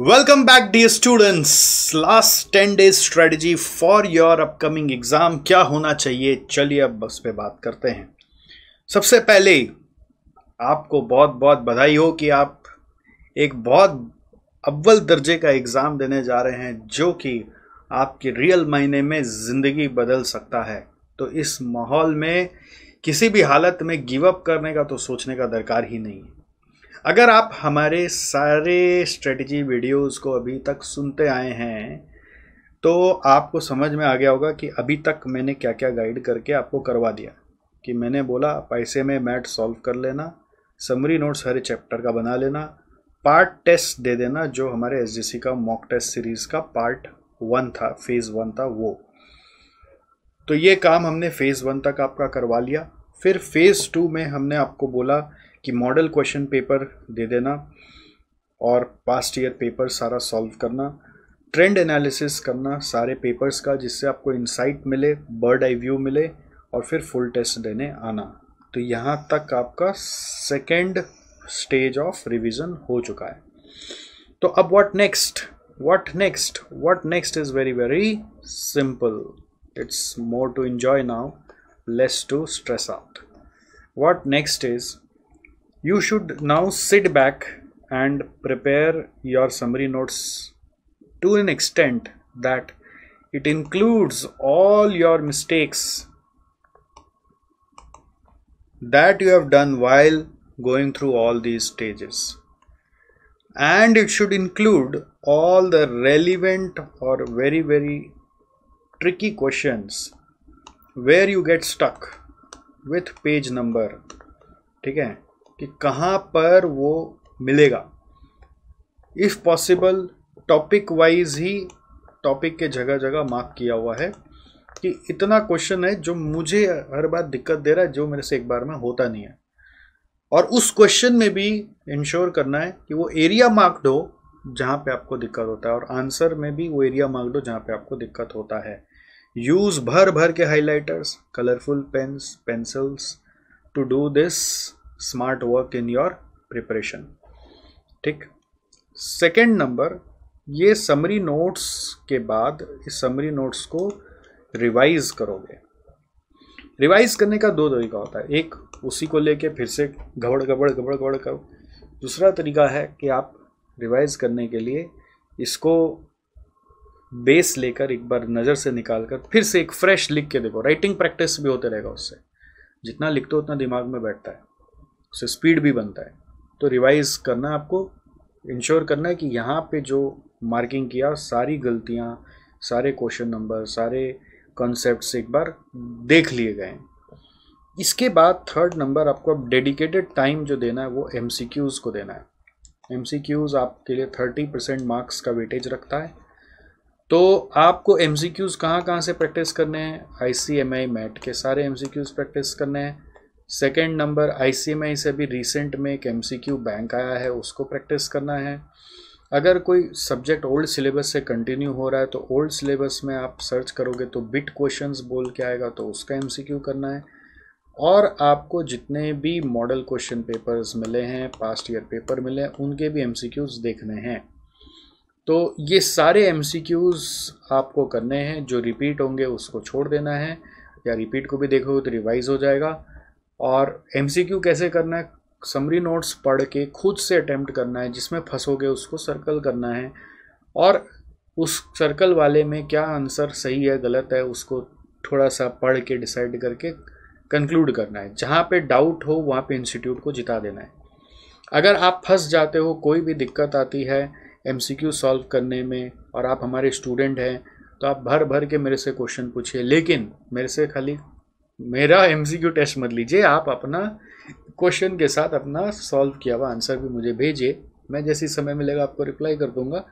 Welcome back the students last ten days strategy for your upcoming exam क्या होना चाहिए चलिए अब बस पर बात करते हैं सबसे पहले आपको बहुत बहुत बधाई हो कि आप एक बहुत अव्वल दर्जे का एग्ज़ाम देने जा रहे हैं जो कि आपके रियल मायने में ज़िंदगी बदल सकता है तो इस माहौल में किसी भी हालत में गिव अप करने का तो सोचने का दरकार ही नहीं है अगर आप हमारे सारे स्ट्रेटजी वीडियोस को अभी तक सुनते आए हैं तो आपको समझ में आ गया होगा कि अभी तक मैंने क्या क्या गाइड करके आपको करवा दिया कि मैंने बोला पैसे में मैट सॉल्व कर लेना समरी नोट्स हर चैप्टर का बना लेना पार्ट टेस्ट दे देना जो हमारे एस का मॉक टेस्ट सीरीज़ का पार्ट वन था फेज़ वन था वो तो ये काम हमने फेज़ वन तक आपका करवा लिया फिर फेज़ टू में हमने आपको बोला कि मॉडल क्वेश्चन पेपर दे देना और पास्ट ईयर पेपर सारा सॉल्व करना ट्रेंड एनालिसिस करना सारे पेपर्स का जिससे आपको इंसाइट मिले बर्ड आई व्यू मिले और फिर फुल टेस्ट देने आना तो यहाँ तक आपका सेकेंड स्टेज ऑफ रिविज़न हो चुका है तो अब what next what next what next is very very simple it's more to enjoy now less to stress out what next is you should now sit back and prepare your summary notes to an extent that it includes all your mistakes that you have done while going through all these stages and it should include all the relevant or very very tricky questions where you get stuck with page number ठीक है कि कहाँ पर वो मिलेगा if possible topic wise ही topic के जगह जगह मार्क किया हुआ है कि इतना क्वेश्चन है जो मुझे हर बार दिक्कत दे रहा है जो मेरे से एक बार में होता नहीं है और उस क्वेश्चन में भी इंश्योर करना है कि वो एरिया मार्क्ड हो जहाँ पे आपको दिक्कत होता है और आंसर में भी वो एरिया मार्क्ड हो जहाँ पे आपको दिक्कत होता है यूज़ भर भर के highlighters colourful pens pencils to do this smart work in your preparation ठीक सेकेंड नंबर ये समरी नोट्स के बाद इस समरी नोट्स को रिवाइज करोगे रिवाइज करने का दो तरीका होता है एक उसी को लेके फिर से घबड़ घबड़ घबड़ घबड़ करो दूसरा तरीका है कि आप रिवाइज करने के लिए इसको बेस लेकर एक बार नज़र से निकाल कर फिर से एक फ्रेश लिख के देखो राइटिंग प्रैक्टिस भी होते रहेगा उससे जितना लिखते हो उतना दिमाग में बैठता है से स्पीड भी बनता है तो रिवाइज करना आपको इंश्योर करना है कि यहाँ पे जो मार्किंग किया सारी गलतियाँ सारे क्वेश्चन नंबर सारे कॉन्सेप्ट एक बार देख लिए गए हैं इसके बाद थर्ड नंबर आपको अब डेडिकेटेड टाइम जो देना है वो एम को देना है एम आपके लिए थर्टी परसेंट मार्क्स का वेटेज रखता है तो आपको एम सी क्यूज़ कहाँ कहाँ से प्रैक्टिस करने हैं आई सी एम आई मैट के सारे एम सी क्यूज़ प्रैक्टिस करने हैं सेकेंड नंबर आई से भी रिसेंट में एक एम बैंक आया है उसको प्रैक्टिस करना है अगर कोई सब्जेक्ट ओल्ड सिलेबस से कंटिन्यू हो रहा है तो ओल्ड सिलेबस में आप सर्च करोगे तो बिट क्वेश्चंस बोल के आएगा तो उसका एमसीक्यू करना है और आपको जितने भी मॉडल क्वेश्चन पेपर्स मिले हैं पास्ट ईयर पेपर मिले हैं उनके भी क्यूज देखने हैं तो ये सारे क्यूज़ आपको करने हैं जो रिपीट होंगे उसको छोड़ देना है या रिपीट को भी देखोगे तो रिवाइज़ हो जाएगा और एम कैसे करना है समरी नोट्स पढ़ के खुद से अटैम्प्ट करना है जिसमें फंसोगे उसको सर्कल करना है और उस सर्कल वाले में क्या आंसर सही है गलत है उसको थोड़ा सा पढ़ के डिसाइड करके कंक्लूड करना है जहाँ पे डाउट हो वहाँ पे इंस्टीट्यूट को जिता देना है अगर आप फंस जाते हो कोई भी दिक्कत आती है एम सॉल्व करने में और आप हमारे स्टूडेंट हैं तो आप भर भर के मेरे से क्वेश्चन पूछिए लेकिन मेरे से खाली मेरा एम टेस्ट मत लीजिए आप अपना क्वेश्चन के साथ अपना सॉल्व किया हुआ आंसर भी मुझे भेजिए मैं जैसे समय मिलेगा आपको रिप्लाई कर दूंगा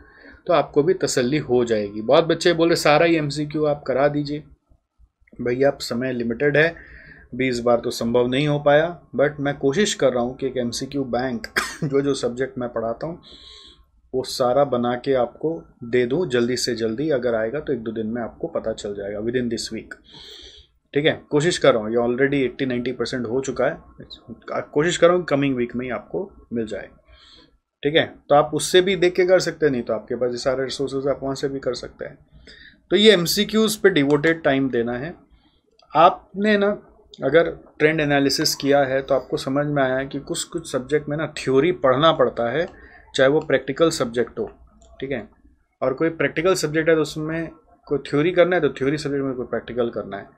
तो आपको भी तसल्ली हो जाएगी बहुत बच्चे बोले सारा ही एम आप करा दीजिए भैया आप समय लिमिटेड है बीस बार तो संभव नहीं हो पाया बट मैं कोशिश कर रहा हूँ कि एक एम बैंक जो जो सब्जेक्ट मैं पढ़ाता हूँ वो सारा बना के आपको दे दूँ जल्दी से जल्दी अगर आएगा तो एक दो दिन में आपको पता चल जाएगा विद इन दिस वीक ठीक है कोशिश कर रहा हूँ ये ऑलरेडी 80 90 परसेंट हो चुका है कोशिश कर रहा हूँ कमिंग वीक में ही आपको मिल जाए ठीक है तो आप उससे भी देख के कर सकते हैं नहीं तो आपके पास ये सारे रिसोर्सेज आप वहाँ से भी कर सकते हैं तो ये एम सी क्यूज़ पर डिवोटेड टाइम देना है आपने ना अगर ट्रेंड एनालिसिस किया है तो आपको समझ में आया है कि कुछ कुछ सब्जेक्ट में ना थ्योरी पढ़ना पड़ता है चाहे वो प्रैक्टिकल सब्जेक्ट हो ठीक है और कोई प्रैक्टिकल सब्जेक्ट है तो उसमें कोई थ्योरी करना है तो थ्योरी सब्जेक्ट में कोई प्रैक्टिकल करना है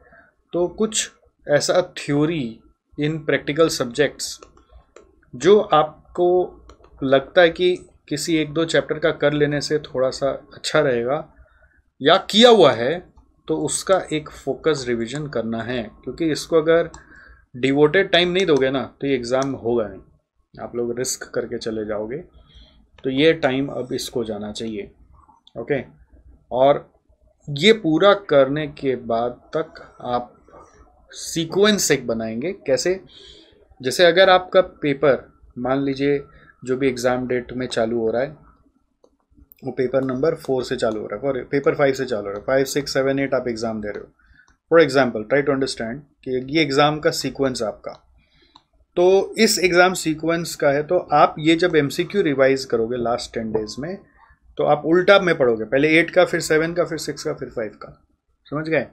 तो कुछ ऐसा थ्योरी इन प्रैक्टिकल सब्जेक्ट्स जो आपको लगता है कि किसी एक दो चैप्टर का कर लेने से थोड़ा सा अच्छा रहेगा या किया हुआ है तो उसका एक फोकस रिवीजन करना है क्योंकि इसको अगर डिवोटेड टाइम नहीं दोगे ना तो ये एग्ज़ाम होगा नहीं आप लोग रिस्क करके चले जाओगे तो ये टाइम अब इसको जाना चाहिए ओके और ये पूरा करने के बाद तक आप सीक्वेंस एक बनाएंगे कैसे जैसे अगर आपका पेपर मान लीजिए जो भी एग्ज़ाम डेट में चालू हो रहा है वो पेपर नंबर फोर से चालू हो रहा है और पेपर फाइव से चालू हो रहा है फाइव सिक्स सेवन एट आप एग्ज़ाम दे रहे हो for example try to understand कि ये एग्ज़ाम का सीक्वेंस आपका तो इस एग्ज़ाम सीक्वेंस का है तो आप ये जब एम रिवाइज करोगे लास्ट टेन डेज में तो आप उल्टा में पढ़ोगे पहले एट का फिर सेवन का फिर सिक्स का फिर फाइव का समझ गए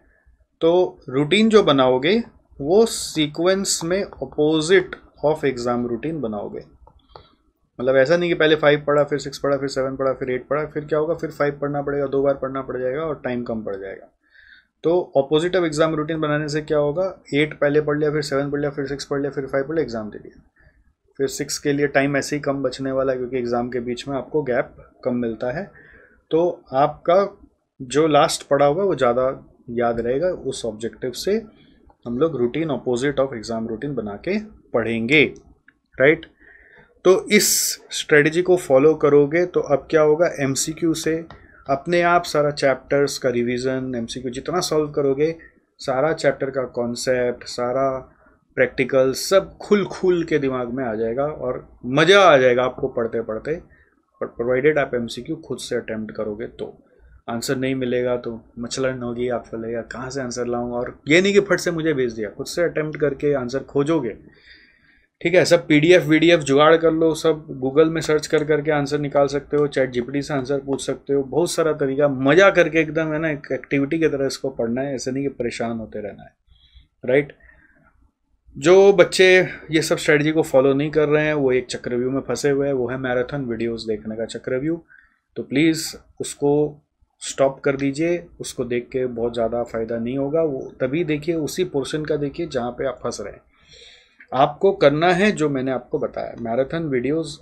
तो रूटीन जो बनाओगे वो सीक्वेंस में अपोजिट ऑफ एग्ज़ाम रूटीन बनाओगे मतलब ऐसा नहीं कि पहले फाइव पढ़ा फिर सिक्स पढ़ा फिर सेवन पढ़ा फिर एट पढ़ा फिर क्या होगा फिर फाइव पढ़ना पड़ेगा दो बार पढ़ना पड़ जाएगा और टाइम कम पड़ जाएगा तो ऑपोजिट ऑफ एग्ज़ाम रूटीन बनाने से क्या होगा एट पहले पढ़ लिया फिर सेवन पढ़ लिया फिर सिक्स पढ़ लिया फिर फाइव पढ़ लिया एग्ज़ाम दे दिया फिर सिक्स के लिए टाइम ऐसे ही कम बचने वाला है क्योंकि एग्ज़ाम के बीच में आपको गैप कम मिलता है तो आपका जो लास्ट पढ़ा हुआ है वो ज़्यादा याद रहेगा उस ऑब्जेक्टिव से हम लोग routine opposite of exam routine बना के पढ़ेंगे राइट तो इस स्ट्रेटजी को फॉलो करोगे तो अब क्या होगा एम से अपने आप सारा चैप्टर्स का रिवीजन एम जितना सॉल्व करोगे सारा चैप्टर का कॉन्सेप्ट सारा प्रैक्टिकल सब खुल खुल के दिमाग में आ जाएगा और मज़ा आ जाएगा आपको पढ़ते पढ़ते प्रोवाइडेड आप एम खुद से अटैम्प्ट करोगे तो आंसर नहीं मिलेगा तो मछलन होगी आप चलेगा कहाँ से आंसर लाऊंगा और ये नहीं कि फट से मुझे भेज दिया खुद से अटैम्प्ट करके आंसर खोजोगे ठीक है सब पीडीएफ वीडीएफ जुगाड़ कर लो सब गूगल में सर्च कर करके आंसर निकाल सकते हो चैट जीपीटी से आंसर पूछ सकते हो बहुत सारा तरीका मजा करके एकदम है ना एक एक्टिविटी की तरह इसको पढ़ना है ऐसे नहीं कि परेशान होते रहना है राइट जो बच्चे ये सब स्ट्रेटजी को फॉलो नहीं कर रहे हैं वो एक चक्रव्यू में फंसे हुए हैं वो है मैराथन वीडियोज़ देखने का चक्रव्यू तो प्लीज़ उसको स्टॉप कर दीजिए उसको देख के बहुत ज़्यादा फ़ायदा नहीं होगा वो तभी देखिए उसी पोर्शन का देखिए जहाँ पे आप फंस रहे हैं आपको करना है जो मैंने आपको बताया मैराथन वीडियोस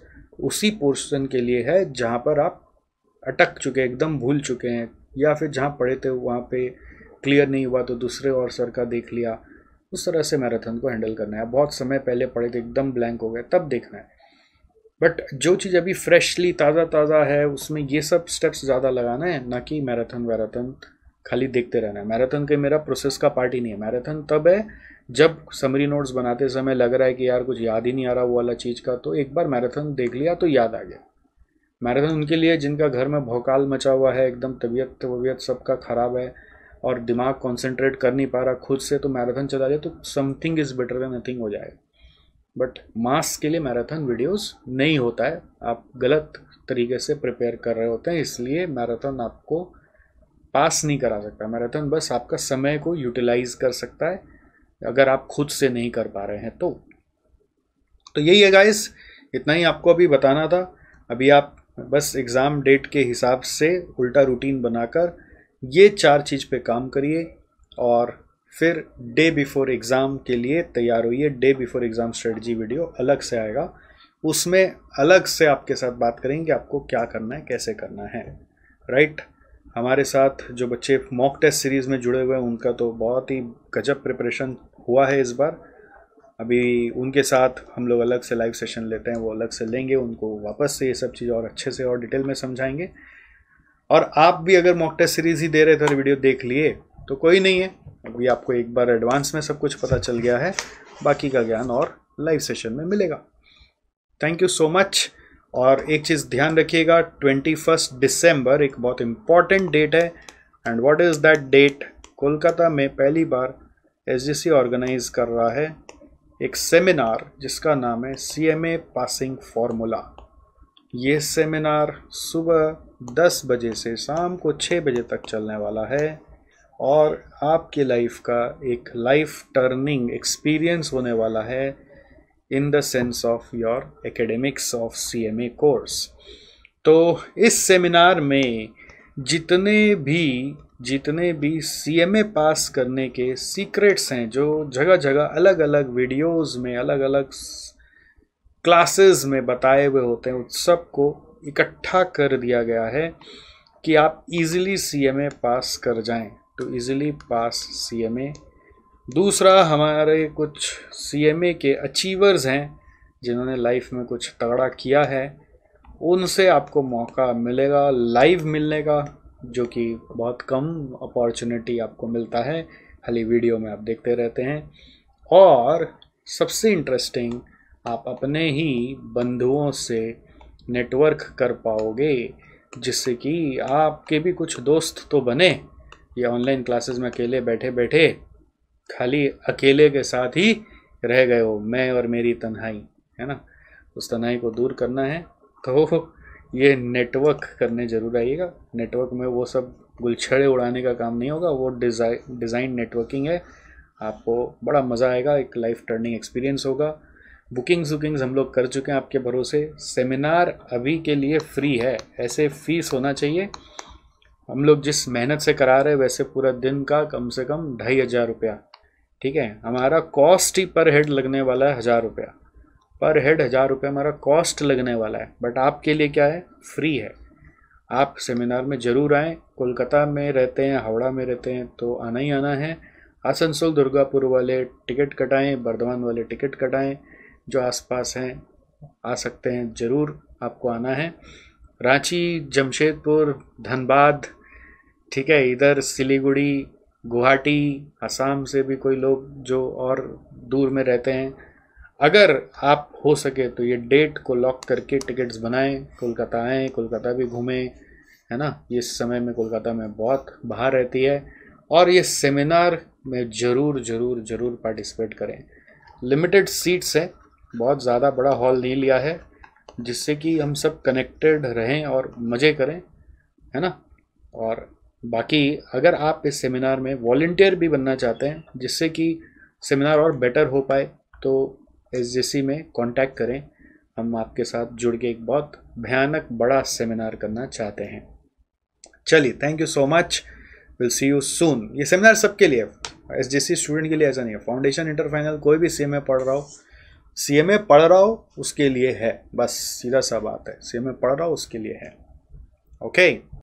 उसी पोर्शन के लिए है जहाँ पर आप अटक चुके एकदम भूल चुके हैं या फिर जहाँ पड़े थे वहाँ पे क्लियर नहीं हुआ तो दूसरे और सर का देख लिया उस तरह से मैराथन को हैंडल करना है बहुत समय पहले पड़े थे एकदम ब्लैंक हो गए तब देखना है बट जो चीज़ अभी फ्रेशली ताज़ा ताज़ा है उसमें ये सब स्टेप्स ज़्यादा लगाना है ना कि मैराथन वैराथन खाली देखते रहना है मैराथन के मेरा प्रोसेस का पार्ट ही नहीं है मैराथन तब है जब समरी नोट्स बनाते समय लग रहा है कि यार कुछ याद ही नहीं आ रहा वो वाला चीज़ का तो एक बार मैराथन देख लिया तो याद आ गया मैराथन उनके लिए जिनका घर में भौकाल मचा हुआ है एकदम तबीयत तबीयत सबका ख़राब है और दिमाग कॉन्सेंट्रेट कर नहीं पा रहा खुद से तो मैराथन चला जाए तो something is better than nothing हो जाएगा बट मास के लिए मैराथन वीडियोस नहीं होता है आप गलत तरीके से प्रिपेयर कर रहे होते हैं इसलिए मैराथन आपको पास नहीं करा सकता मैराथन बस आपका समय को यूटिलाइज कर सकता है अगर आप खुद से नहीं कर पा रहे हैं तो तो यही है गाइस इतना ही आपको अभी बताना था अभी आप बस एग्ज़ाम डेट के हिसाब से उल्टा रूटीन बनाकर ये चार चीज़ पे काम करिए और फिर डे बिफोर एग्ज़ाम के लिए तैयार होइए day before exam strategy video अलग से आएगा उसमें अलग से आपके साथ बात करेंगे आपको क्या करना है कैसे करना है राइट हमारे साथ जो बच्चे मॉक टेस्ट सीरीज़ में जुड़े हुए हैं उनका तो बहुत ही गजब प्रिपरेशन हुआ है इस बार अभी उनके साथ हम लोग अलग से लाइव सेशन लेते हैं वो अलग से लेंगे उनको वापस से ये सब चीज़ और अच्छे से और डिटेल में समझाएंगे और आप भी अगर मॉक टेस्ट सीरीज़ ही दे रहे थे और वीडियो देख लिए तो कोई नहीं है अभी आपको एक बार एडवांस में सब कुछ पता चल गया है बाकी का ज्ञान और लाइव सेशन में मिलेगा थैंक यू सो मच और एक चीज़ ध्यान रखिएगा ट्वेंटी फर्स्ट डिसम्बर एक बहुत इम्पॉर्टेंट डेट है and what is that date Kolkata में पहली बार एस ऑर्गेनाइज कर रहा है एक सेमिनार जिसका नाम है C M A passing formula ये सेमिनार सुबह दस बजे से शाम को छः बजे तक चलने वाला है और आपकी लाइफ का एक लाइफ टर्निंग एक्सपीरियंस होने वाला है in the sense of your academics of CMA course तो इस सेमिनार में जितने भी जितने भी सीएमए पास करने के सीक्रेट्स हैं जो जगह जगह अलग अलग वीडियोस में अलग अलग क्लासेस में बताए हुए होते हैं उन सब को इकट्ठा कर दिया गया है कि आप इजीली सीएमए पास कर जाएं टू ईज़िली पास ए दूसरा हमारे कुछ ए के अचीवर्स हैं जिन्होंने लाइफ में कुछ तगड़ा किया है उनसे आपको मौका मिलेगा लाइव मिलने का जो कि बहुत कम अपॉर्चुनिटी आपको मिलता है खाली वीडियो में आप देखते रहते हैं और सबसे इंटरेस्टिंग आप अपने ही बंधुओं से नेटवर्क कर पाओगे जिससे कि आपके भी कुछ दोस्त तो बने ये ऑनलाइन क्लासेस में अकेले बैठे बैठे खाली अकेले के साथ ही रह गए हो मैं और मेरी तन्हाई है ना उस तन्हाई को दूर करना है तो ये नेटवर्क करने ज़रूर आइएगा नेटवर्क में वो सब गुलछड़े उड़ाने का काम नहीं होगा वो डिज़ाइन डिज़ाइन नेटवर्किंग है आपको बड़ा मज़ा आएगा एक लाइफ टर्निंग एक्सपीरियंस होगा बुकिंग्स वुकिंग्स हम लोग कर चुके हैं आपके भरोसे सेमिनार अभी के लिए फ्री है ऐसे फीस होना चाहिए हम लोग जिस मेहनत से करा रहे वैसे पूरा दिन का कम से कम ढाई हज़ार रुपया ठीक है हमारा कॉस्ट ही पर हेड लगने वाला है हज़ार रुपया पर हेड हज़ार रुपया हमारा कॉस्ट लगने वाला है बट आपके लिए क्या है फ्री है आप सेमिनार में ज़रूर आएँ कोलकाता में रहते हैं हावड़ा में रहते हैं तो आना ही आना है आसनसोल दुर्गापुर वाले टिकट कटाएँ बर्धमान वाले टिकट कटाएँ जो आसपास हैं आ सकते हैं ज़रूर आपको आना है रांची जमशेदपुर धनबाद ठीक है इधर सिलीगुड़ी गुवाहाटी असम से भी कोई लोग जो और दूर में रहते हैं अगर आप हो सके तो ये डेट को लॉक करके टिकट्स बनाएं कोलकाता आएँ कोलकाता भी घूमें है ना इस समय में कोलकाता में बहुत बाहर रहती है और ये सेमिनार में ज़रूर ज़रूर ज़रूर पार्टिसिपेट करें लिमिटेड सीट्स है बहुत ज़्यादा बड़ा हॉल नहीं लिया है जिससे कि हम सब कनेक्टेड रहें और मज़े करें है ना और बाकी अगर आप इस सेमिनार में वॉल्टियर भी बनना चाहते हैं जिससे कि सेमिनार और बेटर हो पाए तो एस में कांटेक्ट करें हम आपके साथ जुड़ के एक बहुत भयानक बड़ा सेमिनार करना चाहते हैं चलिए thank you so much will see you soon ये सेमिनार सबके लिए एस स्टूडेंट के लिए ऐसा नहीं है फाउंडेशन इंटरफाइनल कोई भी सी पढ़ रहा हो सी पढ़ रहा हो उसके लिए है बस सीधा सा बात है सी पढ़ रहा हो उसके लिए है ओके okay.